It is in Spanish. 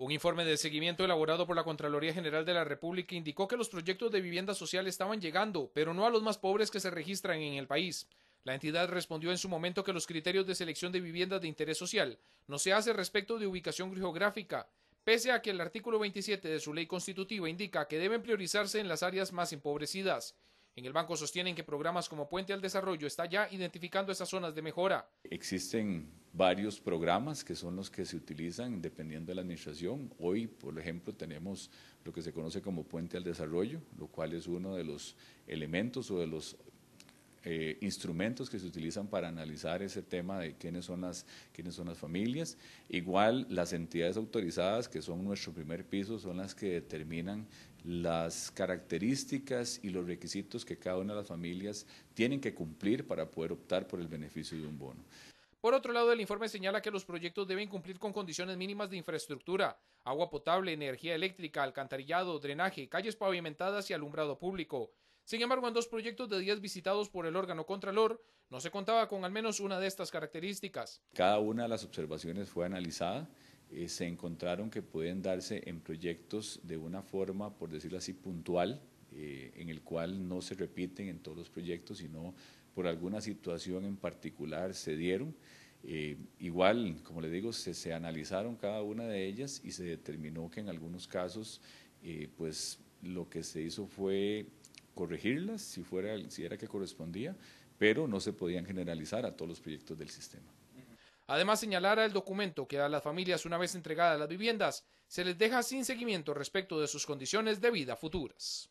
Un informe de seguimiento elaborado por la Contraloría General de la República indicó que los proyectos de vivienda social estaban llegando, pero no a los más pobres que se registran en el país. La entidad respondió en su momento que los criterios de selección de viviendas de interés social no se hace respecto de ubicación geográfica, pese a que el artículo 27 de su ley constitutiva indica que deben priorizarse en las áreas más empobrecidas. En el banco sostienen que programas como Puente al Desarrollo está ya identificando esas zonas de mejora. Existen varios programas que son los que se utilizan dependiendo de la administración. Hoy, por ejemplo, tenemos lo que se conoce como Puente al Desarrollo, lo cual es uno de los elementos o de los eh, instrumentos que se utilizan para analizar ese tema de quiénes son, las, quiénes son las familias. Igual las entidades autorizadas, que son nuestro primer piso, son las que determinan las características y los requisitos que cada una de las familias tienen que cumplir para poder optar por el beneficio de un bono. Por otro lado, el informe señala que los proyectos deben cumplir con condiciones mínimas de infraestructura, agua potable, energía eléctrica, alcantarillado, drenaje, calles pavimentadas y alumbrado público. Sin embargo, en dos proyectos de 10 visitados por el órgano Contralor, no se contaba con al menos una de estas características. Cada una de las observaciones fue analizada. Eh, se encontraron que pueden darse en proyectos de una forma, por decirlo así, puntual, eh, en el cual no se repiten en todos los proyectos, sino por alguna situación en particular se dieron. Eh, igual, como le digo, se, analizaron cada una de ellas y se determinó que en algunos casos, pues lo que se hizo fue corregirlas si, fuera, si era que correspondía, pero no se podían generalizar a todos los proyectos del sistema. Además, señalara el documento que a las familias, una vez entregadas las viviendas, se les deja sin seguimiento respecto de sus condiciones de vida futuras.